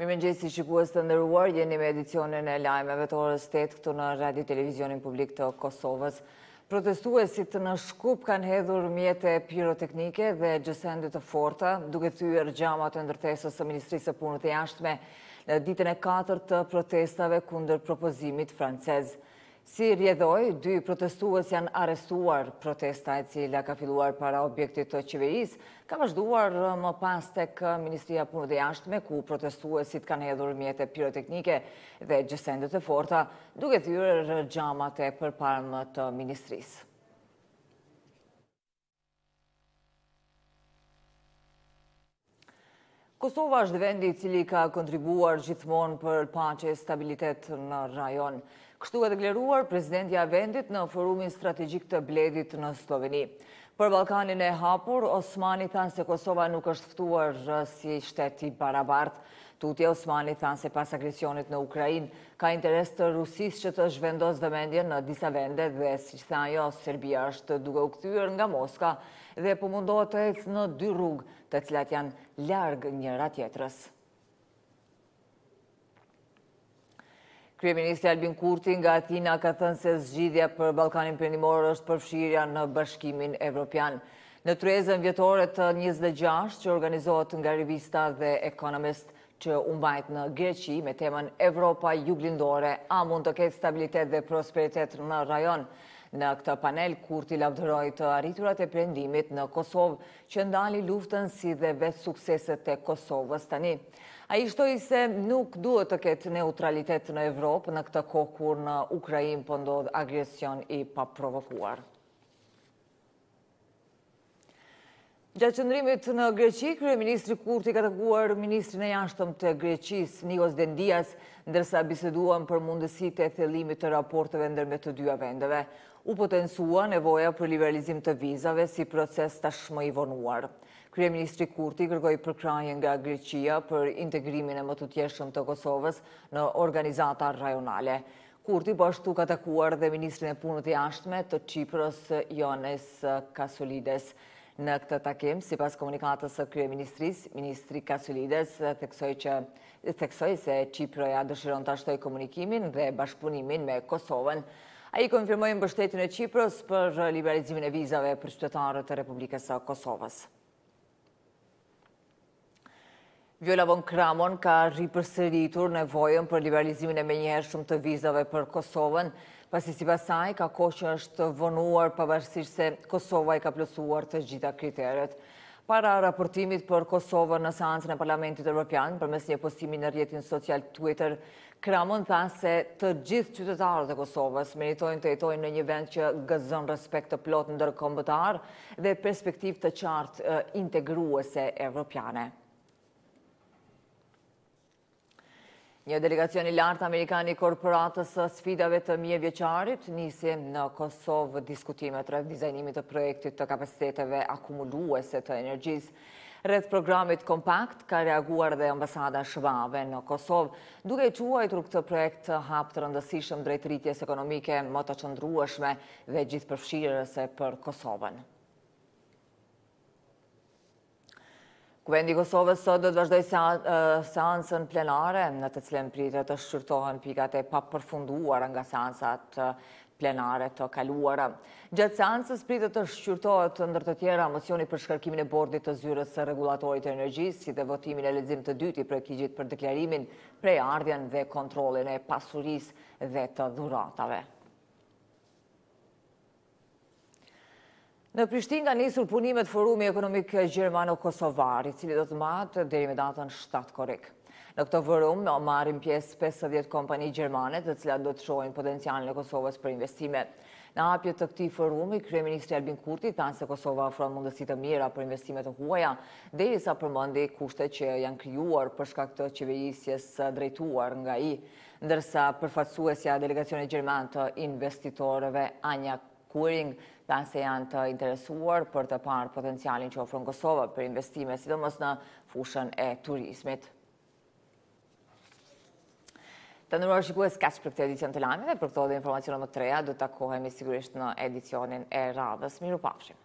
Mi më njësë i shikues të ndërruar, jeni me edicionin e lajmeve të orës 8 këtu në Radio Televizionin Publik të Kosovës. Protestuesit në shkup kanë hedhur mjetë pyroteknike dhe gjësendit të forta, duke thyër gjamat e ndërtesës të Ministrisë e Punët e Ashtme, në ditën e 4 të protestave kunder propozimit francezë. Si rjedhoj, dy protestues janë arestuar protesta e cila ka filluar para objektit të qeveris, ka vazhduar uh, më pas uh, të kë Ministria Punë dhe Ashtme, ku protestuesit kanë hedhur mjetët pyroteknike dhe gjësendet e forta, duke thyrë gjamate për parmë të Ministrisë. Kosova është vendi cili ka kontribuar gjithmon për pace e stabilitet në rajon. Kështu e dhegleruar prezidentja vendit në forumin strategjik të bledit në Sloveni. Për Balkanin e hapur, Osmani thanë se Kosova nuk është fëtuar eh, si shteti barabartë. Tutje Osmani thanë se pas agresionit në Ukrajin ka interes të Rusis që të zhvendos dhe mendje në disa vende dhe si që thanë jo, Serbia është duke u këtyr nga Moska dhe pëmundohet po të ecë në dy rrugë të cilat janë largë njëra tjetërës. Kryeministri Albin Kurti nga Athina ka thënë se zgjidhja për Ballkanin Perëndimor është përfshirja në Bashkimin Evropian. Në tryezën vjetore të 26 që organizohet nga revista The Economist që umbajt në Greqi me temën Evropa juglindore, a mund të ketë stabilitet dhe prosperitet në rajon? në këtë panel kur t'i lavdëroj të arriturat e prendimit në Kosovë që ndali luftën si dhe vetë sukseset e Kosovës tani. A i shtoj se nuk duhet të ketë neutralitet në Evropë në këtë kohë kur në Ukrajin pëndodh po agresion i pa provokuar. Gjatë qëndrimit në Greqi, Kryeministri Kurti ka të kuar Ministrin e jashtëm të Greqis, Nikos Dendias, ndërsa biseduan për mundësit e thelimit të raporteve ndërme të dyja vendeve u potensua nevoja për liberalizim të vizave si proces tashmë i vonuar. Krye Ministri Kurti kërgoj përkranjën nga Greqia për integrimin e më të tjeshëm të Kosovës në organizata rajonale. Kurti bështu po ka takuar dhe Ministrin e punët i ashtme të Qipros jones Kasulides në këtë takim, si pas komunikatës të Krye Ministris, Ministri Kasulides të kësoj se Qiproja dëshiron të ashtoj komunikimin dhe bashkëpunimin me Kosovën, A i konfirmojnë bështetin e Qipros për eh, liberalizimin e vizave për qytetarët të Republikës e Kosovës. Viola von Kramon ka ripërsëritur nevojën për liberalizimin e menjëherë shumë të vizave për Kosovën, pasi si pasaj ka që është vonuar përbërsisht se Kosova i ka plësuar të gjitha Kriteret. Para raportimit për Kosovë në seancën e Parlamentit Europian, për mes një postimi në rjetin social Twitter, Kramon tha se të gjithë qytetarët e Kosovës meritojnë të jetojnë në një vend që gëzën respekt të plot në dërkombëtar dhe perspektiv të qartë eh, integruese evropiane. Një delegacion i lartë Amerikani korporatës së sfidave të mje vjeqarit nisi në Kosovë diskutimet rrët dizajnimit të projektit të kapaciteteve akumuluese të energjis. Rrët programit kompakt ka reaguar dhe ambasada shvave në Kosovë, duke i quaj të të projekt të hap të rëndësishëm drejtëritjes ekonomike më të qëndrueshme dhe gjithë përfshirëse për Kosovën. Kuvendi Kosovës sot do të vazhdoj seansën plenare, në të cilën pritë të shqyrtohen pikate pa përfunduar nga seansat plenare të kaluara. Gjëtë seansës pritë të shqyrtohet të ndër të tjera mocioni për shkarkimin e bordit të zyrës së regulatorit e energjis, si dhe votimin e lezim të dyti për e kjigjit për deklarimin prej ardhjen dhe kontrolin e pasuris dhe të dhuratave. Në Prishtin nga njësur punimet Forumi Ekonomik Gjermano-Kosovari, cili do të matë dheri me datën 7 korek. Në këto forum në marim pjesë 50 kompani Gjermanet, të cilat do të shojnë potencialin e Kosovës për investime. Në apjet të këti forumi, Kryeministri Albin Kurti tanë se Kosova afron mundësit të mira për investimet të huaja, dhe i sa përmëndi kushte që janë kryuar përshka këtë qeverisjes drejtuar nga i, ndërsa përfatsuesja delegacione Gjerman të investitorëve Anja kuring dhe se janë të interesuar për të parë potencialin që ofronë Kosova për investime, sidomos në fushën e turizmit. Të nërruar shqipuës e që për këtë edicion të lamit dhe për këto dhe informacionë më treja, du të takohemi sigurisht në edicionin e radhës. Miru pafshim.